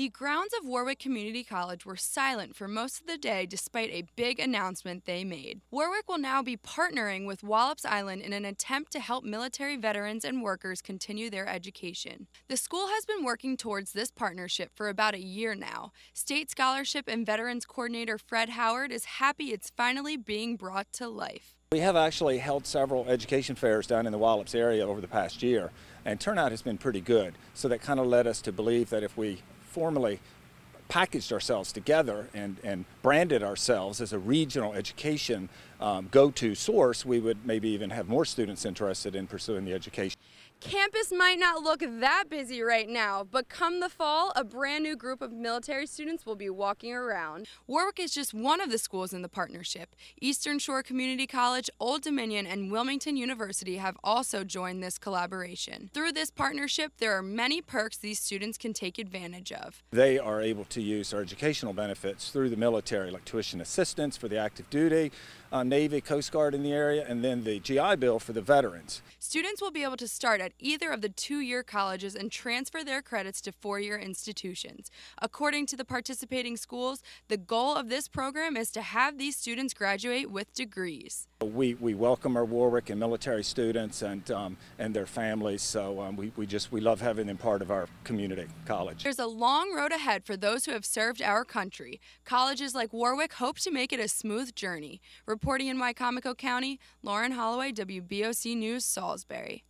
The grounds of Warwick Community College were silent for most of the day despite a big announcement they made. Warwick will now be partnering with Wallops Island in an attempt to help military veterans and workers continue their education. The school has been working towards this partnership for about a year now. State Scholarship and Veterans Coordinator Fred Howard is happy it's finally being brought to life. We have actually held several education fairs down in the Wallops area over the past year, and turnout has been pretty good. So that kind of led us to believe that if we formally packaged ourselves together and, and branded ourselves as a regional education um, go-to source, we would maybe even have more students interested in pursuing the education. Campus might not look that busy right now, but come the fall, a brand new group of military students will be walking around. Warwick is just one of the schools in the partnership. Eastern Shore Community College, Old Dominion, and Wilmington University have also joined this collaboration. Through this partnership, there are many perks these students can take advantage of. They are able to use our educational benefits through the military, like tuition assistance for the active duty, um, Navy, Coast Guard in the area, and then the GI Bill for the veterans. Students will be able to start at either of the two year colleges and transfer their credits to four year institutions. According to the participating schools, the goal of this program is to have these students graduate with degrees. We, we welcome our Warwick and military students and, um, and their families, so um, we, we just we love having them part of our community college. There's a long road ahead for those who have served our country. Colleges like Warwick hope to make it a smooth journey. Reporting 40 in Wicomico County, Lauren Holloway, WBOC News, Salisbury.